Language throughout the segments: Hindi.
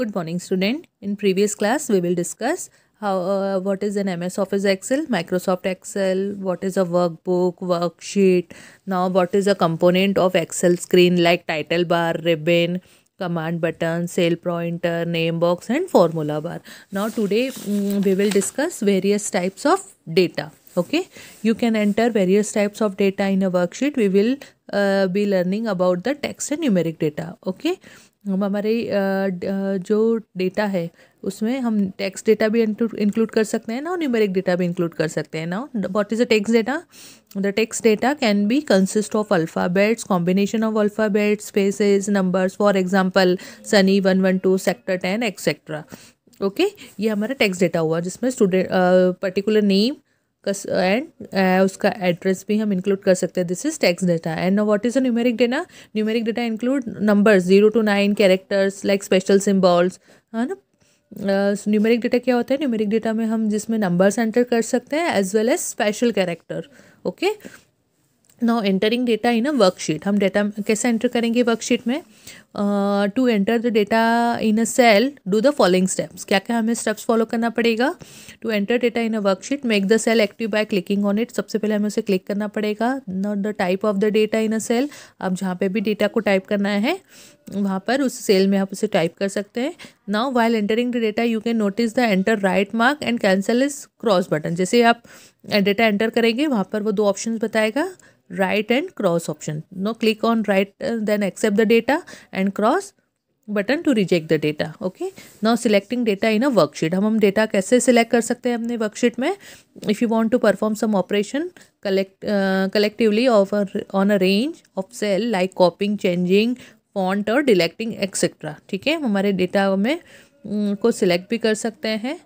Good morning student. In previous class we will discuss how uh, what is an MS Office Excel, Microsoft Excel, what is a workbook, worksheet. Now what is a component of Excel screen like title bar, ribbon, command button, cell pointer, name box and formula bar. Now today um, we will discuss various types of data. Okay, you can enter various types of data in a worksheet. We will uh, be learning about the text and numeric data. Okay, हम हमारे जो डेटा है उसमें हम टेक्स्ट डेटा भी इंक्लूड कर सकते हैं ना न्यूमेरिक डेटा भी इंक्लूड कर सकते हैं ना what is a text data the text data can be consist of alphabets combination of alphabets spaces numbers for example Sunny one one two sector ten etcetera okay ये हमारा टैक्स डेटा हुआ जिसमें स्टूडेंट पर्टिकुलर नेम कस एंड uh, उसका एड्रेस भी हम इंक्लूड कर सकते हैं this is text data and what is a numeric data numeric data include numbers zero to nine characters like special symbols है ना न्यूमेरिक uh, डेटा क्या होता है न्यूमेरिक डेटा में हम जिसमें नंबर्स एंटर कर सकते हैं as well as special character okay now entering data in a worksheet हम डेटा कैसे एंटर करेंगे वर्कशीट में to enter the data in a cell do the following steps क्या क्या हमें स्टेप्स फॉलो करना पड़ेगा to enter data in a worksheet make the cell active by clicking on it सबसे पहले हमें उसे क्लिक करना पड़ेगा not the type of the data in a cell आप जहाँ पे भी डेटा को टाइप करना है वहाँ पर उस सेल में आप उसे टाइप कर सकते हैं now while entering the data you can notice the enter right mark and cancel is cross button जैसे आप डेटा एंटर करेंगे वहाँ पर वो दो ऑप्शन बताएगा right and cross option now click on right uh, then accept the data and cross button to reject the data okay now selecting data in a worksheet हम हम डेटा कैसे सिलेक्ट कर सकते हैं अपने वर्कशीट में if you want to perform some operation collect collectively on a range of cell like copying changing font और डिलेक्टिंग एक्सेट्रा ठीक है हमारे डेटा में mm, को सिलेक्ट भी कर सकते हैं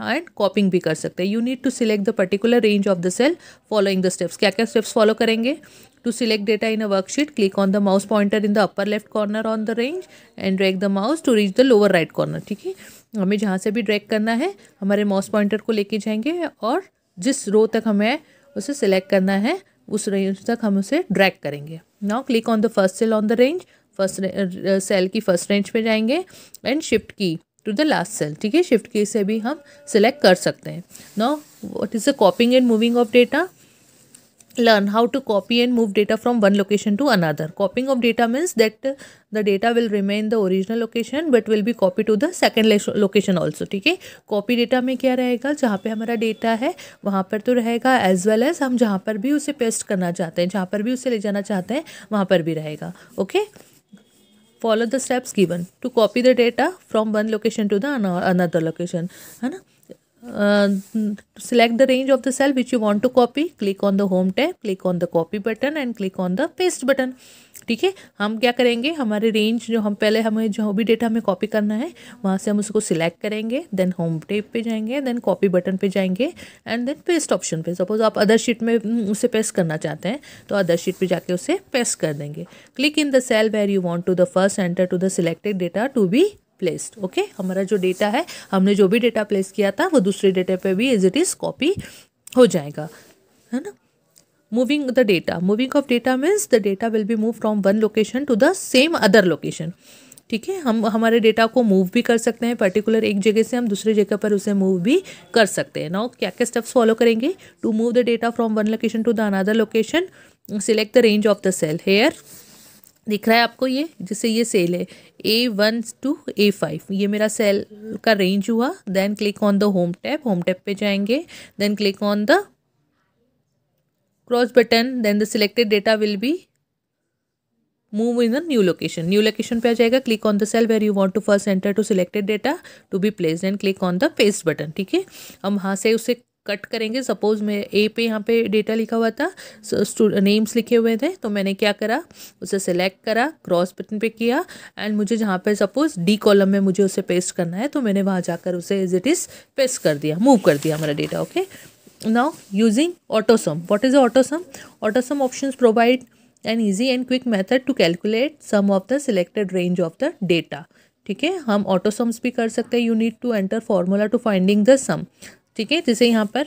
एंड कॉपिंग भी कर सकते हैं you need to select the particular range of the cell following the steps क्या क्या स्टेप्स फॉलो करेंगे to select data in a worksheet click on the mouse pointer in the upper left corner on the range and drag the mouse to reach the lower right corner ठीक है हमें जहाँ से भी ड्रैग करना है हमारे माउस पॉइंटर को लेके जाएंगे और जिस रो तक हमें उसे सिलेक्ट करना है उस रेंज तक हम उसे ड्रैग करेंगे now click on the first cell on the range first cell की फर्स्ट रेंज पे जाएंगे and shift key to the last cell ठीक है शिफ्ट की से भी हम सिलेक्ट कर सकते हैं now what is the copying and moving of data learn how to copy and move data from one location to another copying of data means that the data will remain the original location but will be copy to the second location also ठीक है कॉपी डेटा में क्या रहेगा जहाँ पर हमारा डेटा है वहाँ पर तो रहेगा एज वेल एज हम जहाँ पर भी उसे पेस्ट करना चाहते हैं जहाँ पर भी उसे ले जाना चाहते हैं वहाँ पर भी रहेगा okay okay? follow the steps given to copy the data from one location to the another location है uh, select the range of the cell which you want to copy click on the home tab click on the copy button and click on the paste button ठीक है हम क्या करेंगे हमारे रेंज जो हम पहले हमें जो भी डेटा हमें कॉपी करना है वहाँ से हम उसको सिलेक्ट करेंगे देन होम टेप पे जाएंगे देन कॉपी बटन पे जाएंगे एंड देन पेस्ट ऑप्शन पे सपोज आप अदर शीट में हम्म, उसे पेस्ट करना चाहते हैं तो अदर शीट पे जाके उसे पेस्ट कर देंगे click in the cell where you want to the first enter to the selected data to be placed okay हमारा जो डेटा है हमने जो भी डेटा प्लेस किया था वो दूसरे डेटा पर भी एज इट इज़ कॉपी हो जाएगा है ना moving the data moving of data means the data will be moved from one location to the same other location ठीक है हम हमारे डेटा को मूव भी कर सकते हैं पर्टिकुलर एक जगह से हम दूसरे जगह पर उसे मूव भी कर सकते हैं नाउ क्या क्या स्टेप्स फॉलो करेंगे to move the data from one location to the another location select the range of the cell here दिख रहा है आपको ये जिससे ये सेल है A one two A five ये मेरा सेल का रेंज हुआ then click on the home tab home tab पे जाएंगे then click on the cross button then the selected data will be move in the new location new location पे आ जाएगा click on the cell where you want to first enter to selected data to be placed and click on the paste button ठीक है हम वहाँ से उसे कट करेंगे सपोज मैं ए पे यहाँ पे डेटा लिखा हुआ था नेम्स लिखे हुए थे तो मैंने क्या करा उसे सेलेक्ट करा क्रॉस बटन पे किया एंड मुझे जहाँ पे सपोज डी कॉलम में मुझे उसे पेस्ट करना है तो मैंने वहाँ जाकर उसे एज इट इज़ पेस्ट कर दिया मूव कर दिया हमारा data okay okay? now using autosum what is autosum autosum options provide an easy and quick method to calculate sum of the selected range of the data ठीक है हम ऑटोसम्स भी कर सकते हैं you need to enter formula to finding the sum ठीक है जैसे यहाँ पर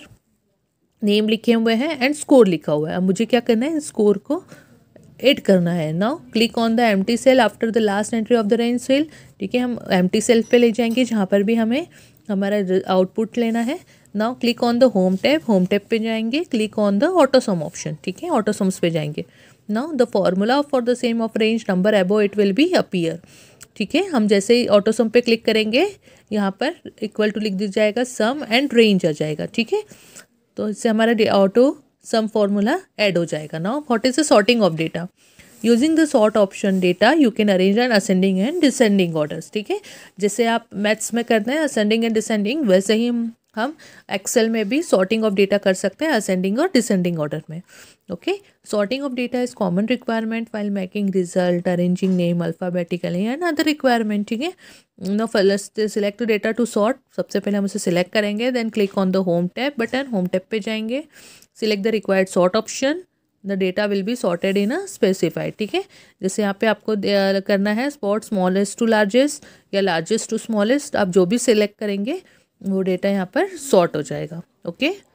नेम लिखे हुए हैं एंड स्कोर लिखा हुआ है अब मुझे क्या करना है स्कोर को एड करना है now click on the empty cell after the last entry of the range cell ठीक है हम एम टी सेल पे ले जाएंगे जहाँ पर भी हमें हमारा आउटपुट लेना है now click on the home tab home tab पे जाएंगे click on the autosum option ठीक है ऑटोसोम्स पे जाएंगे now the formula for the sum of range number above it will be appear ठीक है हम जैसे ही ऑटोसम पे क्लिक करेंगे यहाँ पर इक्वल टू लिख दिया जाएगा सम एंड रेंज आ जाएगा ठीक है तो इससे हमारा ऑटो सम फॉर्मूला ऐड हो जाएगा now what is the sorting of data using the sort option data you can arrange in ascending and descending orders ठीक है जैसे आप मैथ्स में करते हैं असेंडिंग एंड डिसेंडिंग वैसे ही हम हम एक्सेल में भी सॉर्टिंग ऑफ डेटा कर सकते हैं असेंडिंग और डिसेंडिंग ऑर्डर में okay sorting of data is common requirement while making result arranging name alphabetically and other requirement ठीक है now first select data to sort सबसे पहले हम उसे सिलेक्ट करेंगे then click on the home tab button home tab पे जाएंगे select the required sort option the data will be sorted in a specified ठीक है जैसे यहाँ पे आपको करना है स्पॉट स्मॉलेस्ट टू लार्जेस्ट या लार्जेस्ट टू स्मॉलेस्ट आप जो भी सिलेक्ट करेंगे वो डेटा यहाँ पर सॉर्ट हो जाएगा ओके